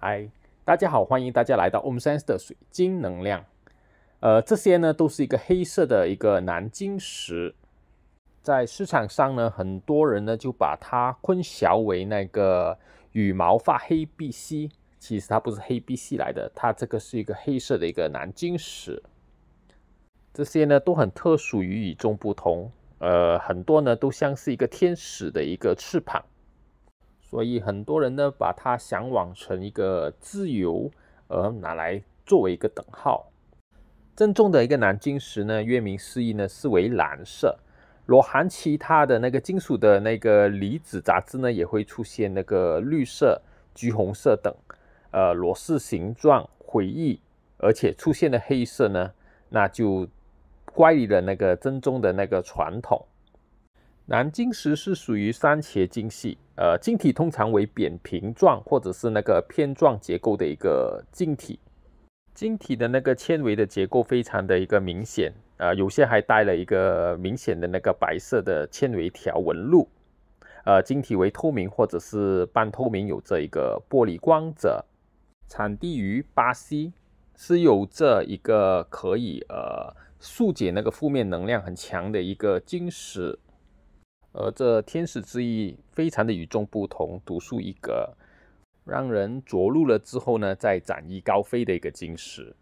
嗨，大家好，欢迎大家来到 OMSEN 的水晶能量。呃，这些呢都是一个黑色的一个蓝晶石，在市场上呢，很多人呢就把它混淆为那个羽毛发黑碧玺，其实它不是黑碧玺来的，它这个是一个黑色的一个蓝晶石。这些呢都很特殊与与众不同，呃，很多呢都像是一个天使的一个翅膀。所以很多人呢，把它向往成一个自由，而拿来作为一个等号。正宗的一个南京石呢，月明示意呢是为蓝色。罗汉其他的那个金属的那个离子杂质呢，也会出现那个绿色、橘红色等。呃，罗氏形状回忆，而且出现的黑色呢，那就乖离了那个正宗的那个传统。蓝晶石是属于三斜晶系，呃，晶体通常为扁平状或者是那个片状结构的一个晶体，晶体的那个纤维的结构非常的一个明显，呃，有些还带了一个明显的那个白色的纤维条纹路，呃，晶体为透明或者是半透明，有这一个玻璃光泽，产地于巴西，是有着一个可以呃，速解那个负面能量很强的一个晶石。而这天使之翼非常的与众不同，独树一格，让人着陆了之后呢，再展翼高飞的一个晶石。